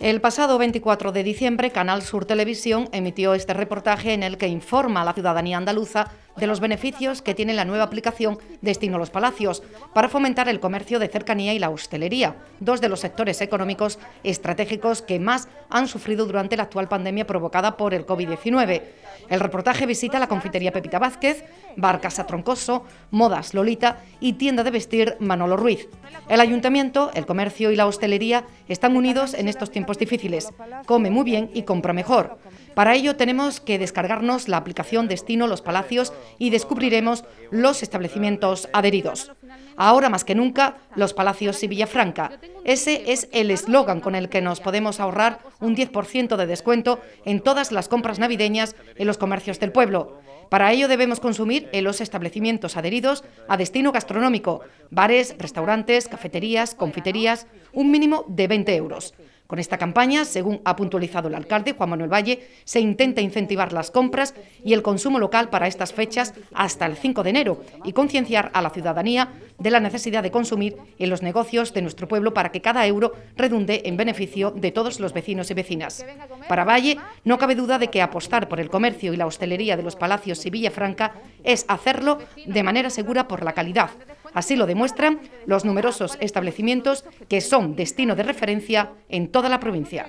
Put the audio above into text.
El pasado 24 de diciembre, Canal Sur Televisión emitió este reportaje en el que informa a la ciudadanía andaluza de los beneficios que tiene la nueva aplicación Destino Los Palacios para fomentar el comercio de cercanía y la hostelería, dos de los sectores económicos estratégicos que más han sufrido durante la actual pandemia provocada por el COVID-19. El reportaje visita la confitería Pepita Vázquez, Bar Casa Troncoso, Modas Lolita y tienda de vestir Manolo Ruiz. El ayuntamiento, el comercio y la hostelería están unidos en estos tiempos difíciles. Come muy bien y compra mejor. Para ello tenemos que descargarnos la aplicación Destino Los Palacios y descubriremos los establecimientos adheridos. Ahora más que nunca, los palacios y Villafranca. Ese es el eslogan con el que nos podemos ahorrar un 10% de descuento en todas las compras navideñas en los comercios del pueblo. Para ello debemos consumir en los establecimientos adheridos a destino gastronómico, bares, restaurantes, cafeterías, confiterías, un mínimo de 20 euros. Con esta campaña, según ha puntualizado el alcalde Juan Manuel Valle, se intenta incentivar las compras y el consumo local para estas fechas hasta el 5 de enero y concienciar a la ciudadanía de la necesidad de consumir en los negocios de nuestro pueblo para que cada euro redunde en beneficio de todos los vecinos y vecinas. Para Valle, no cabe duda de que apostar por el comercio y la hostelería de los palacios y Villafranca es hacerlo de manera segura por la calidad, Así lo demuestran los numerosos establecimientos que son destino de referencia en toda la provincia.